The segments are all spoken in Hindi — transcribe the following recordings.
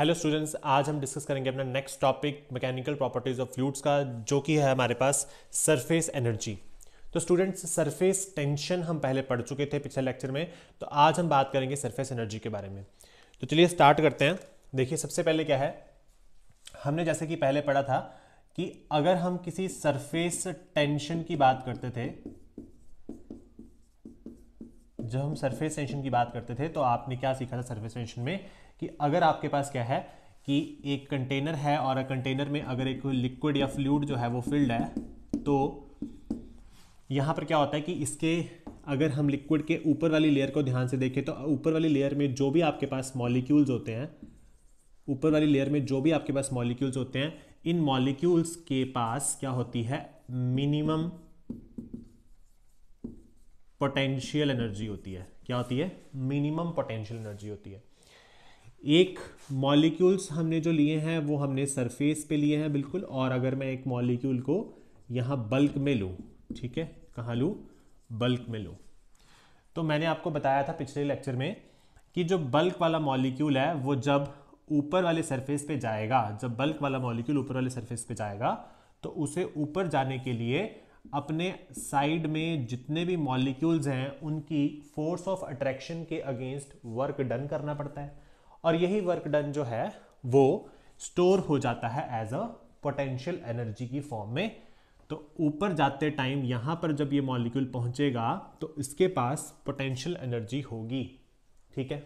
हेलो स्टूडेंट्स आज हम डिस्कस करेंगे अपना next topic mechanical properties of fluids का जो कि है हमारे पास सरफेस एनर्जी तो स्टूडेंट्स सरफेस टेंशन हम पहले पढ़ चुके थे पिछले लेक्चर में तो आज हम बात करेंगे सरफेस एनर्जी के बारे में तो चलिए स्टार्ट करते हैं देखिए सबसे पहले क्या है हमने जैसे कि पहले पढ़ा था कि अगर हम किसी सरफेस टेंशन की बात करते थे जब हम सरफेस टेंशन की बात करते थे तो आपने क्या सीखा था सरफेस टेंशन में कि अगर आपके पास क्या है कि एक कंटेनर है और अ कंटेनर में अगर एक लिक्विड या फ्लूड जो है वो फिल्ड है तो यहाँ पर क्या होता है कि इसके अगर हम लिक्विड के ऊपर वाली लेयर को ध्यान से देखें तो ऊपर वाली लेयर में जो भी आपके पास मॉलिक्यूल्स होते हैं ऊपर वाली लेयर में जो भी आपके पास मॉलिक्यूल्स होते हैं इन मॉलिक्यूल्स के पास क्या होती है मिनिमम पोटेंशियल एनर्जी होती है क्या होती है मिनिमम पोटेंशियल एनर्जी होती है एक मॉलिक्यूल्स हमने जो लिए हैं वो हमने सरफेस पे लिए हैं बिल्कुल और अगर मैं एक मॉलिक्यूल को यहाँ बल्क में लूँ ठीक है कहाँ लूँ बल्क में लूँ तो मैंने आपको बताया था पिछले लेक्चर में कि जो बल्क वाला मॉलिक्यूल है वो जब ऊपर वाले सरफेस पे जाएगा जब बल्क वाला मॉलिक्यूल ऊपर वाले सरफेस पे जाएगा तो उसे ऊपर जाने के लिए अपने साइड में जितने भी मॉलिक्यूल्स हैं उनकी फोर्स ऑफ अट्रैक्शन के अगेंस्ट वर्क डन करना पड़ता है और यही वर्क डन जो है वो स्टोर हो जाता है एज अ पोटेंशियल एनर्जी की फॉर्म में तो ऊपर जाते टाइम यहां पर जब ये मॉलिक्यूल पहुंचेगा तो इसके पास पोटेंशियल एनर्जी होगी ठीक है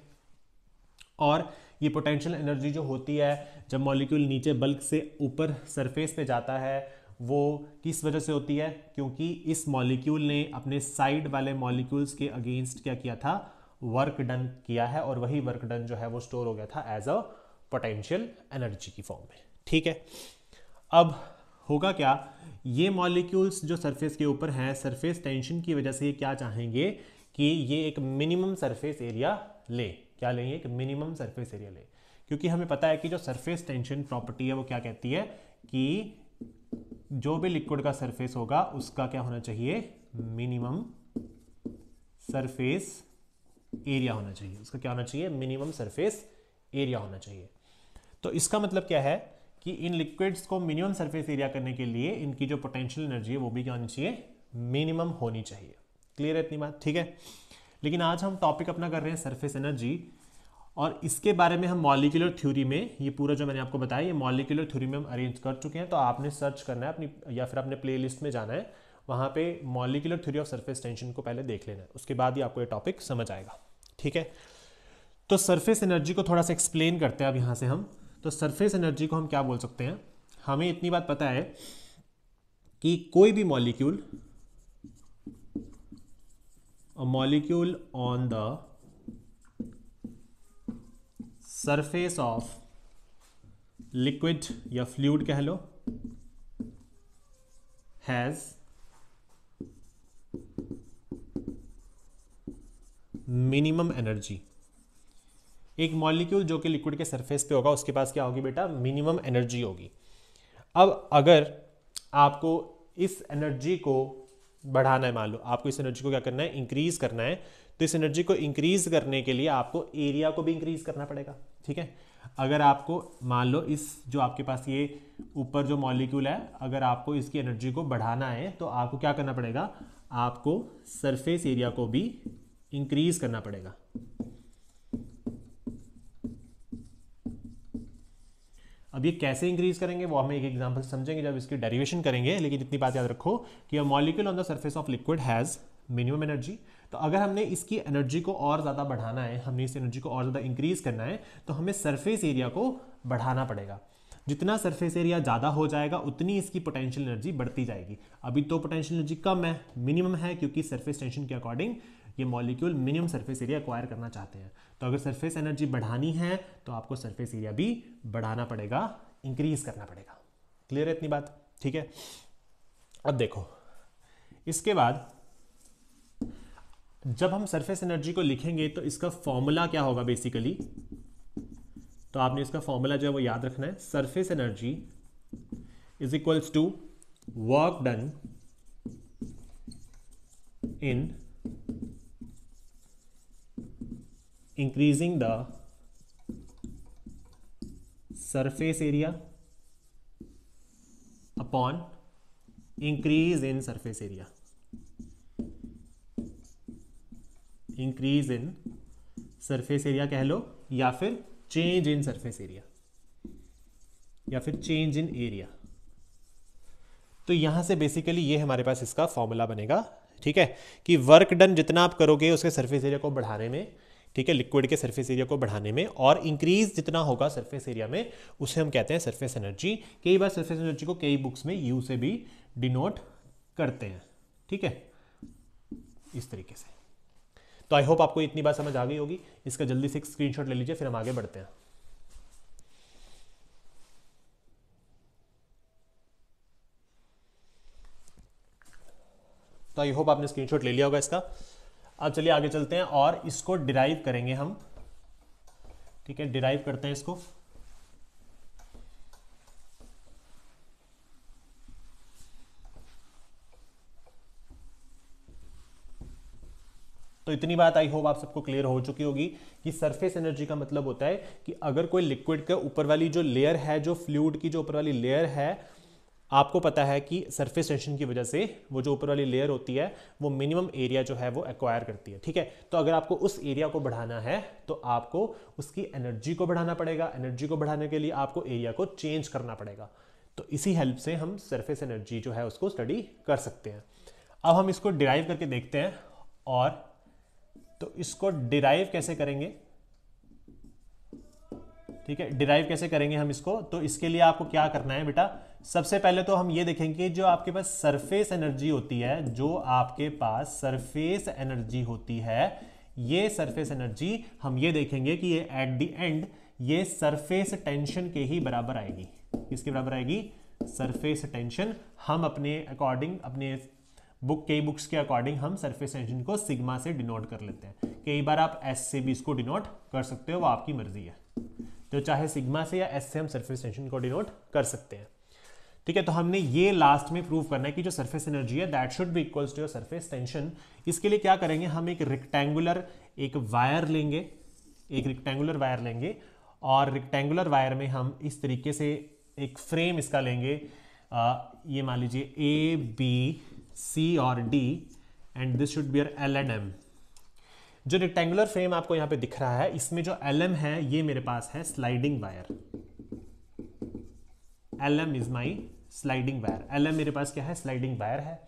और ये पोटेंशियल एनर्जी जो होती है जब मॉलिक्यूल नीचे बल्क से ऊपर सरफेस पे जाता है वो किस वजह से होती है क्योंकि इस मॉलिक्यूल ने अपने साइड वाले मॉलिक्यूल्स के अगेंस्ट क्या किया था वर्क डन किया है और वही वर्क डन जो है वो स्टोर हो गया था एज अ पोटेंशियल एनर्जी की फॉर्म में ठीक है अब होगा क्या ये मॉलिक्यूल्स जो सरफेस के ऊपर हैं सरफेस टेंशन की वजह से ये क्या चाहेंगे कि ये एक मिनिमम सरफेस एरिया ले क्या लेंगे एक मिनिमम सरफेस एरिया ले क्योंकि हमें पता है कि जो सरफेस टेंशन प्रॉपर्टी है वो क्या कहती है कि जो भी लिक्विड का सरफेस होगा उसका क्या होना चाहिए मिनिमम सरफेस एरिया होना चाहिए उसका क्या होना चाहिए मिनिमम सरफेस एरिया होना चाहिए तो इसका मतलब क्या है कि इन लिक्विड्स को मिनिमम सरफेस एरिया करने के लिए इनकी जो पोटेंशियल एनर्जी है वो भी क्या होनी चाहिए मिनिमम होनी चाहिए क्लियर है इतनी बात ठीक है लेकिन आज हम टॉपिक अपना कर रहे हैं सरफेस एनर्जी और इसके बारे में हम मॉलिकुलर थ्योरी में ये पूरा जो मैंने आपको बताया ये मॉलिकुलर थ्योरी में हम अरेंज कर चुके हैं तो आपने सर्च करना है अपनी या फिर अपने प्लेलिस्ट में जाना है वहाँ पे molecular theory of surface tension को पहले देख लेना है उसके बाद ही आपको ये टॉपिक समझ आएगा ठीक है तो सरफेस एनर्जी को थोड़ा सा एक्सप्लेन करते हैं अब यहाँ से हम तो सरफेस एनर्जी को हम क्या बोल सकते हैं हमें इतनी बात पता है कि कोई भी molecule molecule on the surface of liquid या फ्लूड कह लो हैज मिनिमम एनर्जी एक मॉलिक्यूल जो कि लिक्विड के सरफेस पे होगा उसके पास क्या होगी बेटा मिनिमम एनर्जी होगी अब अगर आपको इस एनर्जी को बढ़ाना है मान लो आपको इस एनर्जी को क्या करना है इंक्रीज करना है तो इस एनर्जी को इंक्रीज करने के लिए आपको एरिया को भी इंक्रीज करना पड़ेगा ठीक है अगर आपको मान लो इस जो आपके पास ये ऊपर जो मॉलिक्यूल है अगर आपको इसकी एनर्जी को बढ़ाना है तो आपको क्या करना पड़ेगा आपको सरफेस एरिया को भी इंक्रीज करना पड़ेगा अब ये कैसे इंक्रीज करेंगे वो हमें एक एग्जांपल समझेंगे जब इसकी डेरिवेशन करेंगे लेकिन इतनी बात याद रखो कि a molecule on the surface of liquid has minimum energy तो अगर हमने इसकी एनर्जी को और ज़्यादा बढ़ाना है हमने इस एनर्जी को और ज़्यादा इंक्रीज़ करना है तो हमें सरफेस एरिया को बढ़ाना पड़ेगा जितना सरफेस एरिया ज़्यादा हो जाएगा उतनी इसकी पोटेंशियल एनर्जी बढ़ती जाएगी अभी तो पोटेंशियल एनर्जी कम है मिनिमम है क्योंकि सरफेस टेंशन के अकॉर्डिंग ये molecule minimum surface area acquire करना चाहते हैं तो अगर सरफेस एनर्जी बढ़ानी है तो आपको सरफेस एरिया भी बढ़ाना पड़ेगा इंक्रीज़ करना पड़ेगा क्लियर है इतनी बात ठीक है अब देखो इसके बाद जब हम सरफेस एनर्जी को लिखेंगे तो इसका फॉर्मूला क्या होगा बेसिकली तो आपने इसका फॉर्मूला जो है वो याद रखना है surface energy is equals to work done in increasing the surface area upon increase in surface area increase in surface area कह लो या फिर चेंज इन सरफेस एरिया या फिर चेंज इन एरिया तो यहां से बेसिकली ये हमारे पास इसका फॉर्मूला बनेगा ठीक है कि वर्क डन जितना आप करोगे उसके सरफेस एरिया को बढ़ाने में ठीक है लिक्विड के सरफेस एरिया को बढ़ाने में और इंक्रीज जितना होगा सरफेस एरिया में उसे हम कहते हैं सरफेस एनर्जी कई बार सरफेस एनर्जी को कई बुक्स में यू से भी डिनोट करते हैं ठीक है इस तरीके से तो आई होप आपको इतनी बात समझ आ गई होगी इसका जल्दी से एक स्क्रीनशॉट ले लीजिए फिर हम आगे बढ़ते हैं तो आई होप आपने स्क्रीनशॉट ले लिया होगा इसका अब चलिए आगे चलते हैं और इसको डिराइव करेंगे हम ठीक है डिराइव करते हैं इसको तो इतनी बात आई होप आप सबको क्लियर हो चुकी होगी कि सरफेस एनर्जी का मतलब होता है कि अगर कोई लिक्विड के ऊपर वाली जो लेयर है जो फ्लूड की जो ऊपर वाली लेयर है आपको पता है कि सरफेस टेंशन की वजह से वो जो ऊपर वाली लेयर होती है वो मिनिमम एरिया जो है वो एक्वायर करती है ठीक है तो अगर आपको उस एरिया को बढ़ाना है तो आपको उसकी एनर्जी को बढ़ाना पड़ेगा एनर्जी को बढ़ाने के लिए आपको एरिया को चेंज करना पड़ेगा तो इसी हेल्प से हम सरफेस एनर्जी जो है उसको स्टडी कर सकते हैं अब हम इसको डिराइव करके देखते हैं और तो इसको डिराइव कैसे करेंगे ठीक है डिराइव कैसे करेंगे हम इसको तो इसके लिए आपको क्या करना है बेटा सबसे पहले तो हम ये देखेंगे जो आपके पास सरफेस एनर्जी होती है जो आपके पास सरफेस एनर्जी होती है ये सरफेस एनर्जी हम ये देखेंगे कि ये एट द एंड ये सरफेस टेंशन के ही बराबर आएगी किसके बराबर आएगी सरफेस टेंशन हम अपने अकॉर्डिंग अपने बुक कई बुक्स के अकॉर्डिंग हम सरफेस टेंशन को सिग्मा से डिनोट कर लेते हैं कई बार आप एस से भी इसको डिनोट कर सकते हो वो आपकी मर्जी है तो चाहे सिग्मा से या एस से हम सरफेस टेंशन को डिनोट कर सकते हैं ठीक है तो हमने ये लास्ट में प्रूव करना है कि जो सरफेस एनर्जी है दैट शुड भी equals to your surface tension इसके लिए क्या करेंगे हम एक रेक्टेंगुलर एक वायर लेंगे एक रेक्टेंगुलर वायर लेंगे और रेक्टेंगुलर वायर में हम इस तरीके से एक फ्रेम इसका लेंगे आ, ये मान लीजिए ए बी सी और D and this should be your L and M जो रेक्टेंगुलर फ्रेम आपको यहां पे दिख रहा है इसमें जो एल एम है ये मेरे पास है sliding wire L M is my sliding wire L M मेरे पास क्या है स्लाइडिंग वायर है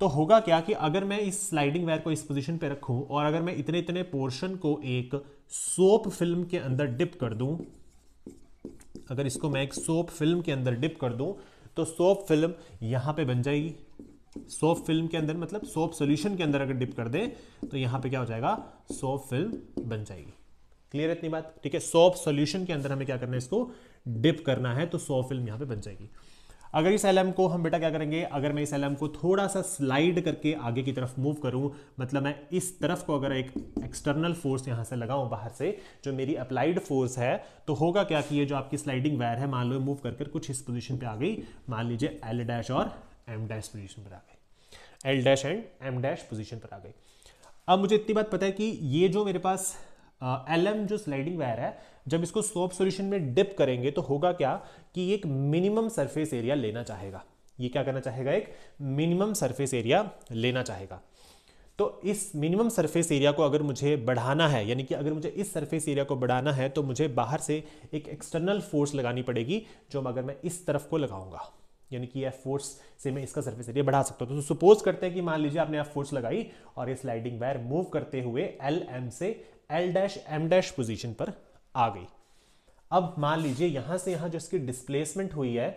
तो होगा क्या कि अगर मैं इस स्लाइडिंग वायर को इस पोजीशन पे रखूं और अगर मैं इतने इतने पोर्शन को एक सोप फिल्म के अंदर डिप कर दूं अगर इसको मैं एक सोप फिल्म के अंदर डिप कर दूं तो सोप फिल्म यहां पे बन जाएगी सोप फिल्म के अंदर मतलब सोप सोल्यूशन के अंदर अगर डिप कर दें तो यहाँ पे क्या हो जाएगा सोप फिल्म बन जाएगी क्लियर इतनी बात ठीक है सोप सोल्यूशन के अंदर हमें क्या करना है इसको डिप करना है तो सोप फिल्म यहाँ पे बन जाएगी अगर इस एलएम को हम बेटा क्या करेंगे अगर मैं इस एलएम को थोड़ा सा स्लाइड करके आगे की तरफ मूव करूं मतलब मैं इस तरफ को अगर एक एक्सटर्नल फोर्स यहां से लगाऊं बाहर से जो मेरी अप्लाइड फोर्स है तो होगा क्या कि ये जो आपकी स्लाइडिंग वायर है मान लो मूव कर कुछ इस पोजीशन पे आ गई मान लीजिए एल डैश और एम डैश पोजिशन पर आ गए L dash and M dash position पर आ गए अब मुझे इतनी बात पता है कि ये जो मेरे पास एल एम जो स्लाइडिंग वायर है जब इसको सोप सोल्यूशन में डिप करेंगे तो होगा क्या कि एक मिनिमम सरफेस एरिया लेना चाहेगा ये क्या करना चाहेगा एक मिनिमम सरफेस एरिया लेना चाहेगा तो इस मिनिमम सरफेस एरिया को अगर मुझे बढ़ाना है यानी कि अगर मुझे इस सरफेस एरिया को बढ़ाना है तो मुझे बाहर से एक एक्सटर्नल फोर्स लगानी पड़ेगी जो अगर मैं इस तरफ को लगाऊंगा यानी कि एफ फोर्स से मैं इसका सरफेस एरिया बढ़ा सकता हूँ तो सपोज करते हैं कि मान लीजिए आपने एफ फोर्स लगाई और ये स्लाइडिंग वायर मूव करते हुए एल एम से L dash M dash position पर आ गई अब मान लीजिए यहां से यहां जो इसकी डिस्प्लेसमेंट हुई है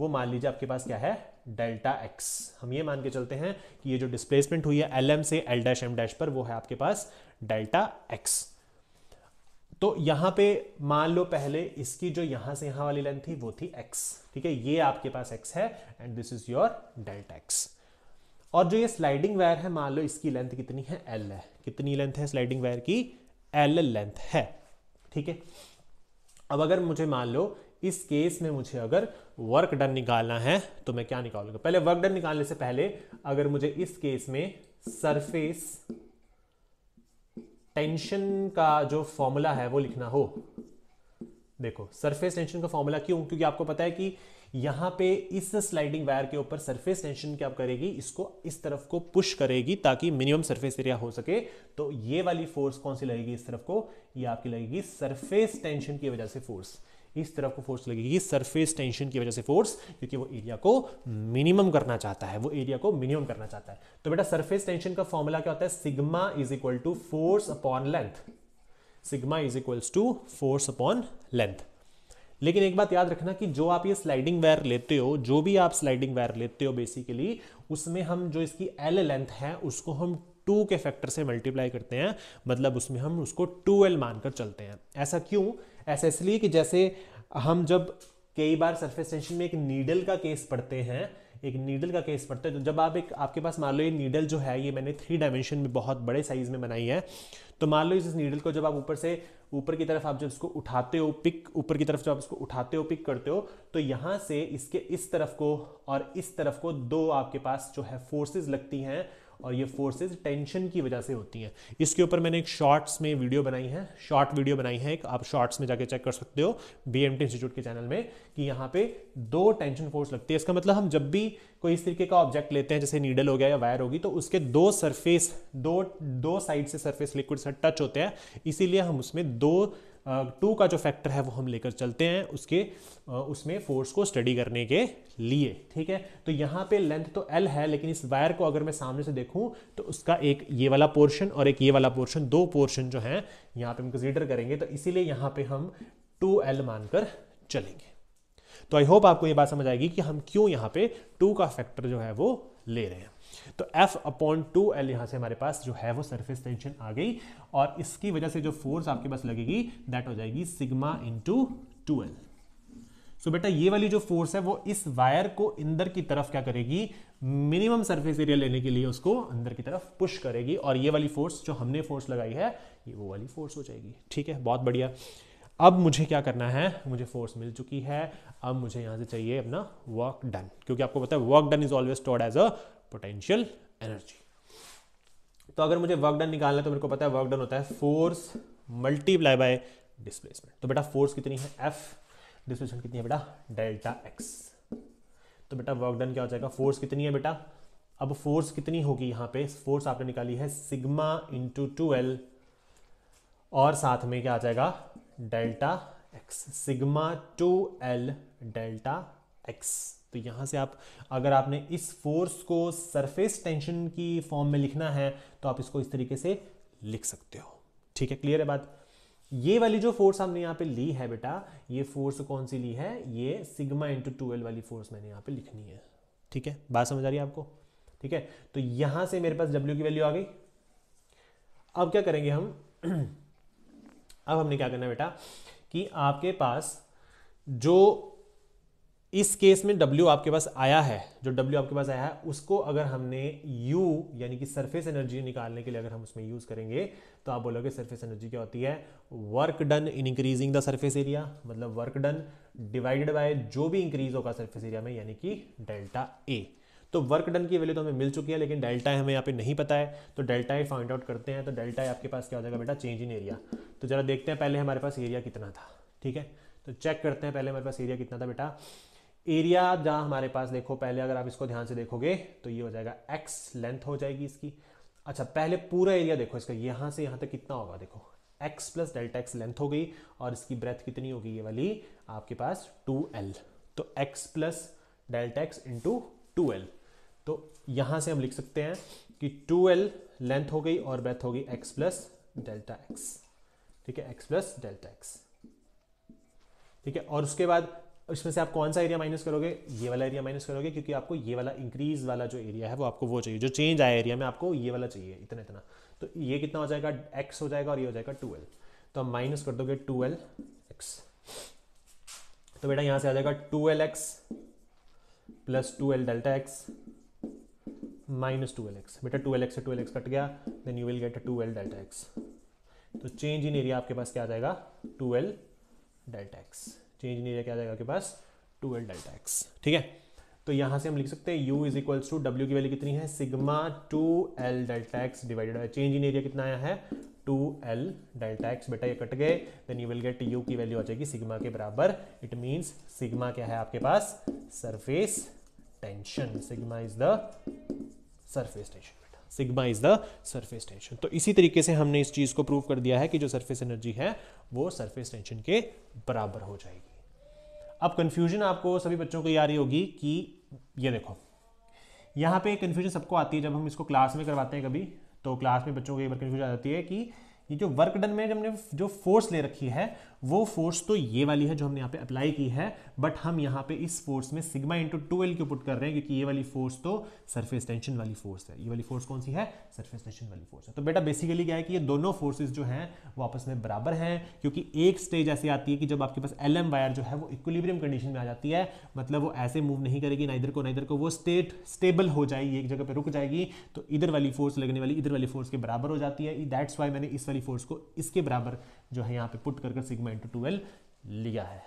वो मान लीजिए आपके पास क्या है डेल्टा एक्स हम ये मान के चलते हैं कि ये जो डिस्प्लेसमेंट हुई है एल एम से एल डैश एम डैश पर वो है आपके पास डेल्टा एक्स तो यहां पे मान लो पहले इसकी जो यहां से यहां वाली लेंथ थी वो थी x ठीक है ये आपके पास x है and this is your delta x और जो ये स्लाइडिंग वायर है मान लो इसकी लेंथ कितनी है l है कितनी लेंथ है स्लाइडिंग वायर की l लेंथ है ठीक है अब अगर मुझे मान लो इस केस में मुझे अगर वर्क डन निकालना है तो मैं क्या निकालूंगा पहले वर्क डन निकालने से पहले अगर मुझे इस केस में सरफेस टेंशन का जो फॉर्मूला है वो लिखना हो देखो सरफेस टेंशन का फॉर्मूला क्यों क्योंकि आपको पता है कि यहां पे इस स्लाइडिंग वायर के ऊपर सरफेस टेंशन क्या करेगी इसको इस तरफ को पुश करेगी ताकि मिनिमम सरफेस एरिया हो सके तो ये वाली फोर्स कौन सी लगेगी इस तरफ को ये आपकी लगेगी सरफेस टेंशन की वजह से फोर्स इस तरफ को फोर्स लगेगी सरफेस टेंशन की वजह से फोर्स क्योंकि वो एरिया को मिनिमम करना चाहता है वो एरिया को मिनिमम करना चाहता है तो बेटा सरफेस टेंशन का फॉर्मूला क्या होता है sigma is equal to force upon length sigma is equals to force upon length लेकिन एक बात याद रखना कि जो आप ये स्लाइडिंग वायर लेते हो जो भी आप स्लाइडिंग वायर लेते हो बेसिकली उसमें हम जो इसकी एल लेंथ है उसको हम टू के फैक्टर से मल्टीप्लाई करते हैं मतलब उसमें हम उसको टू एल मानकर चलते हैं ऐसा क्यों ऐसा इसलिए कि जैसे हम जब कई बार सरफेस टेंशन में एक नीडल का केस पढ़ते हैं एक नीडल का केस पड़ता है तो जब आप एक आपके पास मान लो ये नीडल जो है ये मैंने थ्री डायमेंशन में बहुत बड़े साइज में बनाई है तो मान लो इस नीडल को जब आप ऊपर से ऊपर की तरफ आप जब इसको उठाते हो पिक ऊपर की तरफ जब आप इसको उठाते हो पिक करते हो तो यहाँ से इसके इस तरफ को और इस तरफ को दो आपके पास जो है फोर्सेज लगती हैं और ये फोर्सेस टेंशन की वजह से होती हैं इसके ऊपर मैंने एक शॉर्ट्स में वीडियो बनाई है शॉर्ट वीडियो बनाई है एक आप शॉर्ट्स में जाके चेक कर सकते हो बी इंस्टीट्यूट के चैनल में कि यहाँ पे दो टेंशन फोर्स लगती है इसका मतलब हम जब भी कोई इस तरीके का ऑब्जेक्ट लेते हैं जैसे नीडल हो गया या वायर होगी तो उसके दो सरफेस दो दो साइड से सरफेस लिक्विड से टच होते हैं इसीलिए हम उसमें दो टू का जो फैक्टर है वो हम लेकर चलते हैं उसके उसमें फोर्स को स्टडी करने के लिए ठीक है तो यहाँ पे लेंथ तो एल है लेकिन इस वायर को अगर मैं सामने से देखूँ तो उसका एक ये वाला पोर्शन और एक ये वाला पोर्शन दो पोर्शन जो हैं यहाँ पे हम कंसिडर करेंगे तो इसीलिए यहाँ पे हम टू एल मानकर चलेंगे तो आई होप आपको ये बात समझ आएगी कि हम क्यों यहाँ पे टू का फैक्टर जो है वो ले रहे हैं तो F अपॉन टू एल यहां से हमारे पास जो है वो सरफेस टेंशन आ गई और इसकी वजह से जो फोर्स आपके पास लगेगी दैट हो जाएगी sigma into two L so बेटा ये वाली जो फोर्स है वो इस वायर को अंदर की तरफ क्या करेगी मिनिमम सरफेस एरिया लेने के लिए उसको अंदर की तरफ पुश करेगी और ये वाली फोर्स जो हमने फोर्स लगाई है ये वो वाली फोर्स हो जाएगी ठीक है बहुत बढ़िया अब मुझे क्या करना है मुझे फोर्स मिल चुकी है अब मुझे यहां से चाहिए अपना वर्क डन क्योंकि आपको पता है work done is always stored as a potential energy तो अगर मुझे वर्क डन निकालना है तो मेरे को पता है वर्क डन होता है फोर्स मल्टीप्लाई बाय डिस्प्लेसमेंट तो बेटा फोर्स कितनी है एफ डिस्प्लेसमेंट कितनी है बेटा डेल्टा एक्स तो बेटा वर्क डन क्या हो जाएगा फोर्स कितनी है बेटा अब फोर्स कितनी होगी यहां पे फोर्स आपने निकाली है सिग्मा इंटू टू और साथ में क्या आ जाएगा delta X sigma two L delta X तो यहां से आप अगर आपने इस फोर्स को सरफेस टेंशन की फॉर्म में लिखना है तो आप इसको इस तरीके से लिख सकते हो ठीक है क्लियर है बात ये वाली जो फोर्स हमने यहां पे ली है बेटा ये फोर्स कौन सी ली है ये सिग्मा इंटू ट्वेल्व वाली फोर्स मैंने यहां पे लिखनी है ठीक है बात समझ आ रही है आपको ठीक है तो यहां से मेरे पास डब्ल्यू की वैल्यू आ गई अब क्या करेंगे हम अब हमने क्या करना है बेटा कि आपके पास जो इस केस में W आपके पास आया है जो W आपके पास आया है उसको अगर हमने U यानी कि सरफेस एनर्जी निकालने के लिए अगर हम उसमें यूज़ करेंगे तो आप बोलोगे सरफेस एनर्जी क्या होती है work done in increasing the surface area मतलब वर्क डन डिवाइडेड बाय जो भी इंक्रीज होगा सरफेस एरिया में यानी कि डेल्टा ए तो वर्क डन की वैल्यू तो हमें मिल चुकी है लेकिन डेल्टा हमें यहाँ पे नहीं पता है तो डेल्टा ही फाइंड आउट करते हैं तो डेल्टा आपके पास क्या हो जाएगा बेटा चेंज इन एरिया तो जरा देखते हैं पहले हमारे पास एरिया कितना था ठीक है तो चेक करते हैं पहले हमारे पास एरिया कितना था बेटा एरिया जहाँ हमारे पास देखो पहले अगर आप इसको ध्यान से देखोगे तो ये हो जाएगा एक्स लेंथ हो जाएगी इसकी अच्छा पहले पूरा एरिया देखो इसका यहाँ से यहाँ तक कितना होगा देखो X plus delta X length हो गई और इसकी ब्रेथ कितनी होगी ये वाली आपके पास टू एल तो X plus delta X into two L तो यहां से हम लिख सकते हैं कि 2l लेंथ हो गई और ब्रेथ हो गई एक्स प्लस डेल्टा एक्स ठीक है एक्स प्लस डेल्टा एक्स ठीक है और उसके बाद इसमें से आप कौन सा एरिया माइनस करोगे ये वाला एरिया माइनस करोगे क्योंकि आपको ये वाला इंक्रीज वाला जो एरिया है वो आपको वो चाहिए जो चेंज आया एरिया में आपको ये वाला चाहिए इतना इतना तो ये कितना हो जाएगा एक्स हो जाएगा और ये हो जाएगा 2l तो हम माइनस कर दोगे 2l एक्स तो बेटा यहां से आ जाएगा two L X plus two delta X minus two L X बेटा टू एल एक्स से टू एल एक्स कट गया then you will get two L delta X तो चेंज इन एरिया आपके पास क्या आ जाएगा two L delta X change in area क्या आ जाएगा आपके पास टू एल डेल्टा एक्स ठीक है तो यहां से हम लिख सकते हैं u is equal to W की वैल्यू कितनी है sigma two L delta X divided by change in area कितना आया है टू एल डेल्टा एक्स बेटा ये कट गए then you will get u की वैल्यू आ जाएगी सिग्मा के बराबर इट मीन्स सिग्मा क्या है आपके पास surface tension sigma is the surface tension बेटा sigma is the surface tension तो इसी तरीके से हमने इस चीज़ को प्रूव कर दिया है कि जो सरफेस एनर्जी है वो सरफेस टेंशन के बराबर हो जाएगी अब कंफ्यूजन आपको सभी बच्चों को ये आ रही होगी कि ये देखो यहां पे कंफ्यूजन सबको आती है जब हम इसको क्लास में करवाते हैं कभी तो क्लास में बच्चों को एक बार कंफ्यूजन आ जाती है कि ये जो वर्क डन में हमने जो फोर्स ले रखी है वो फोर्स तो ये वाली है जो हमने यहाँ पे अप्लाई की है बट हम यहाँ पे इस फोर्स में सिग्मा इंटू टू एल क्यों पुट कर रहे हैं क्योंकि ये वाली फोर्स तो सरफेस टेंशन वाली फोर्स है ये वाली फोर्स कौन सी है सरफेस टेंशन वाली फोर्स है तो बेटा बेसिकली क्या है कि ये दोनों फोर्सेज जो हैं वो आपस में बराबर हैं क्योंकि एक स्टेज ऐसी आती है कि जब आपके पास एल एम वायर जो है वो इक्विलिब्रियम कंडीशन में आ जाती है मतलब वो ऐसे मूव नहीं करेगी ना इधर को ना इधर को वो स्टेट स्टेबल हो जाएगी एक जगह पर रुक जाएगी तो इधर वाली फोर्स लगने वाली इधर वाली फोर्स के बराबर हो जाती है दैट्स वाई मैंने इस एक्सटर्नली फोर्स को इसके बराबर जो है यहाँ पे पुट कर कर सिग्मा इंटू ट्वेल्व लिया है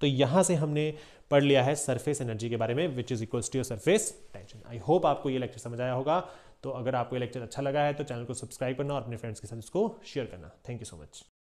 तो यहाँ से हमने पढ़ लिया है सरफेस एनर्जी के बारे में which is equals to surface tension I hope आपको ये लेक्चर समझ आया होगा तो अगर आपको ये लेक्चर अच्छा लगा है तो चैनल को सब्सक्राइब करना और अपने फ्रेंड्स के साथ इसको शेयर करना थैंक यू सो मच